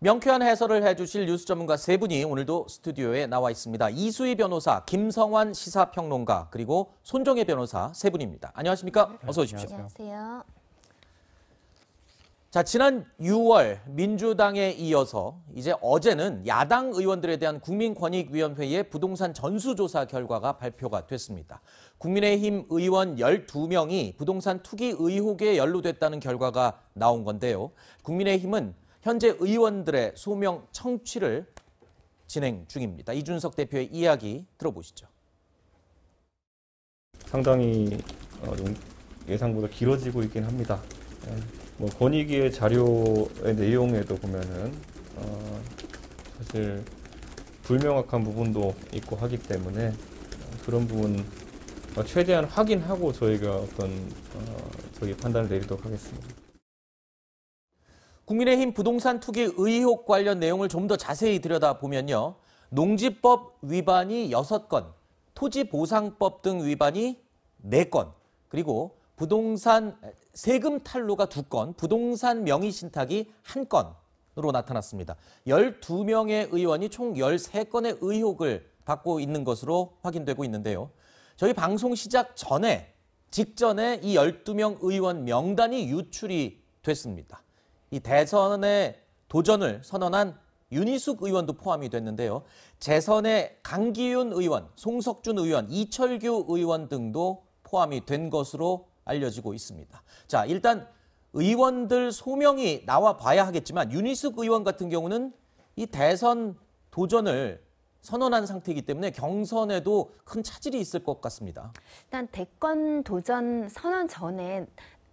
명쾌한 해설을 해주실 뉴스 전문가 세 분이 오늘도 스튜디오에 나와 있습니다. 이수희 변호사, 김성환 시사평론가, 그리고 손정혜 변호사 세 분입니다. 안녕하십니까? 네, 어서 오십시오. 안녕하세요. 자, 지난 6월 민주당에 이어서 이제 어제는 야당 의원들에 대한 국민권익위원회의 부동산 전수조사 결과가 발표가 됐습니다. 국민의힘 의원 12명이 부동산 투기 의혹에 연루됐다는 결과가 나온 건데요. 국민의힘은 현재 의원들의 소명 청취를 진행 중입니다. 이준석 대표의 이야기 들어보시죠. 상당히 어, 예상보다 길어지고 있긴 합니다. 예, 뭐 권익위의 자료의 내용에도 보면은 어 사실 불명확한 부분도 있고 하기 때문에 어, 그런 부분 어, 최대한 확인하고 저희가 어떤 어 저희 판단을 내리도록 하겠습니다. 국민의힘 부동산 투기 의혹 관련 내용을 좀 더 자세히 들여다보면요. 농지법 위반이 6건, 토지보상법 등 위반이 4건, 그리고 부동산 세금 탈루가 2건, 부동산 명의 신탁이 1건으로 나타났습니다. 12명의 의원이 총 13건의 의혹을 받고 있는 것으로 확인되고 있는데요. 저희 방송 시작 전에 직전에 이 12명 의원 명단이 유출이 됐습니다. 이 대선에 도전을 선언한 윤희숙 의원도 포함이 됐는데요. 재선의 강기윤 의원, 송석준 의원, 이철규 의원 등도 포함이 된 것으로 알려지고 있습니다. 자, 일단 의원들 소명이 나와 봐야 하겠지만 윤희숙 의원 같은 경우는 이 대선 도전을 선언한 상태이기 때문에 경선에도 큰 차질이 있을 것 같습니다. 일단 대권 도전 선언 전에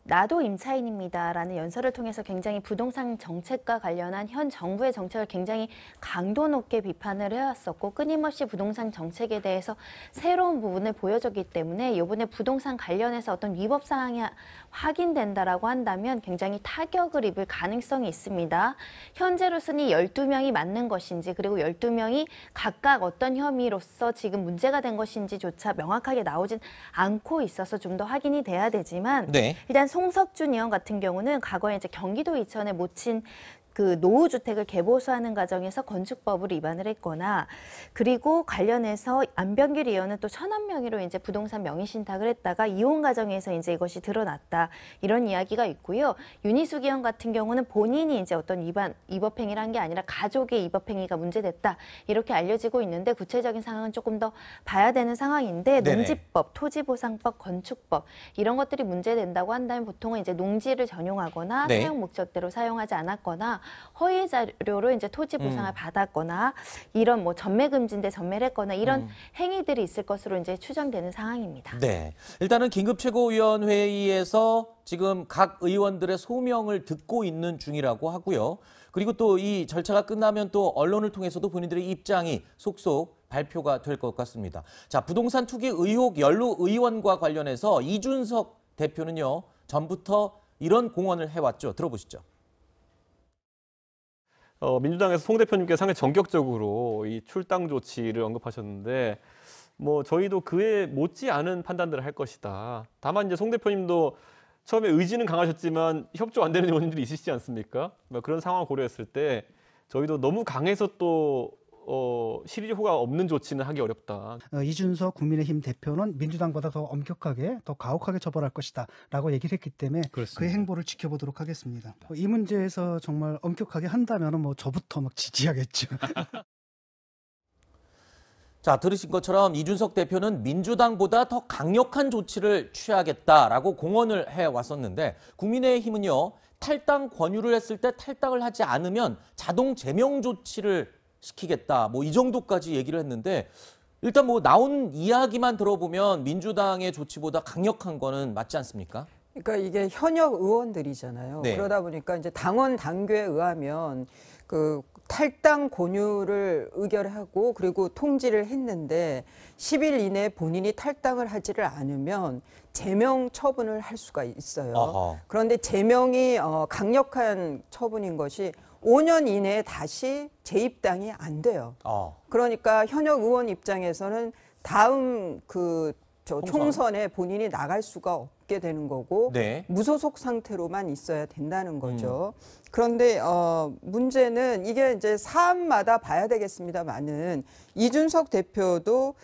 나도 임차인입니다라는 연설을 통해서 굉장히 부동산 정책과 관련한 현 정부의 정책을 굉장히 강도 높게 비판을 해왔었고 끊임없이 부동산 정책에 대해서 새로운 부분을 보여줬기 때문에 이번에 부동산 관련해서 어떤 위법 상황이 확인된다라고 한다면 굉장히 타격을 입을 가능성이 있습니다. 현재로서는 12명이 맞는 것인지 그리고 12명이 각각 어떤 혐의로서 지금 문제가 된 것인지조차 명확하게 나오진 않고 있어서 좀 더 확인이 돼야 되지만 네. 일단 송석준 의원 같은 경우는 과거에 이제 경기도 이천에 모친 그 노후 주택을 개보수하는 과정에서 건축법을 위반을 했거나 그리고 관련해서 안병길 의원은 또 천안 명의로 이제 부동산 명의 신탁을 했다가 이혼 과정에서 이제 이것이 드러났다 이런 이야기가 있고요. 윤희숙 의원 같은 경우는 본인이 이제 어떤 위반 위법 행위란게 아니라 가족의 위법 행위가 문제됐다 이렇게 알려지고 있는데 구체적인 상황은 조금 더 봐야 되는 상황인데 네네. 농지법, 토지보상법, 건축법 이런 것들이 문제된다고 한다면 보통은 이제 농지를 전용하거나 네. 사용 목적대로 사용하지 않았거나 허위 자료로 이제 토지 보상을 음. 받았거나 이런 뭐 전매 금지인데 전매를 했거나 이런 음. 행위들이 있을 것으로 이제 추정되는 상황입니다. 네. 일단은 긴급 최고위원회의에서 지금 각 의원들의 소명을 듣고 있는 중이라고 하고요. 그리고 또 이 절차가 끝나면 또 언론을 통해서도 본인들의 입장이 속속 발표가 될 것 같습니다. 자, 부동산 투기 의혹 연루 의원과 관련해서 이준석 대표는요, 전부터 이런 공언을 해왔죠. 들어보시죠. 어, 민주당에서 송 대표님께서 상당히 전격적으로 이 출당 조치를 언급하셨는데 뭐 저희도 그에 못지 않은 판단들을 할 것이다. 다만 이제 송 대표님도 처음에 의지는 강하셨지만 협조 안 되는 의원님들이 있으시지 않습니까? 뭐 그런 상황 고려했을 때 저희도 너무 강해서 또 어, 실효가 없는 조치는 하기 어렵다. 어, 이준석 국민의힘 대표는 민주당보다 더 엄격하게 더 가혹하게 처벌할 것이다라고 얘기를 했기 때문에 그렇습니다. 그 행보를 지켜보도록 하겠습니다. 뭐 이 문제에서 정말 엄격하게 한다면 뭐 저부터 막 지지하겠죠. 자, 들으신 것처럼 이준석 대표는 민주당보다 더 강력한 조치를 취하겠다라고 공언을 해 왔었는데 국민의힘은요. 탈당 권유를 했을 때 탈당을 하지 않으면 자동 제명 조치를 시키겠다. 뭐 이 정도까지 얘기를 했는데 일단 뭐 나온 이야기만 들어보면 민주당의 조치보다 강력한 거는 맞지 않습니까? 그러니까 이게 현역 의원들이잖아요. 네. 그러다 보니까 이제 당원 당규에 의하면 그 탈당 권유를 의결하고 그리고 통지를 했는데 10일 이내에 본인이 탈당을 하지를 않으면 제명 처분을 할 수가 있어요. 아하. 그런데 제명이 어, 강력한 처분인 것이 5년 이내에 다시 재입당이 안 돼요. 어. 그러니까 현역 의원 입장에서는 다음 그저 총선에 본인이 나갈 수가 없게 되는 거고 네. 무소속 상태로만 있어야 된다는 거죠. 음. 그런데 어 문제는 이게 이제 사안마다 봐야 되겠습니다만은 이준석 대표도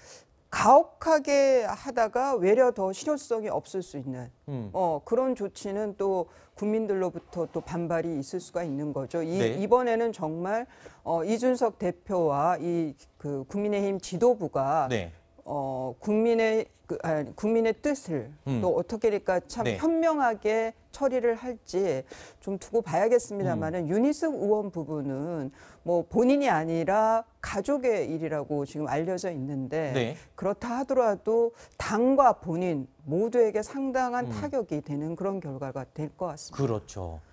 가혹하게 하다가 외려 더 실효성이 없을 수 있는 음. 어, 그런 조치는 또 국민들로부터 또 반발이 있을 수가 있는 거죠. 이, 네. 이번에는 정말 어, 이준석 대표와 이그 국민의힘 지도부가 네. 어, 국민의 그, 아니, 국민의 뜻을 음. 또 어떻게니까 참 네. 현명하게 처리를 할지 좀 두고 봐야겠습니다만은 음. 유니스 의원 부분은 뭐 본인이 아니라 가족의 일이라고 지금 알려져 있는데 네. 그렇다 하더라도 당과 본인 모두에게 상당한 음. 타격이 되는 그런 결과가 될 것 같습니다. 그렇죠.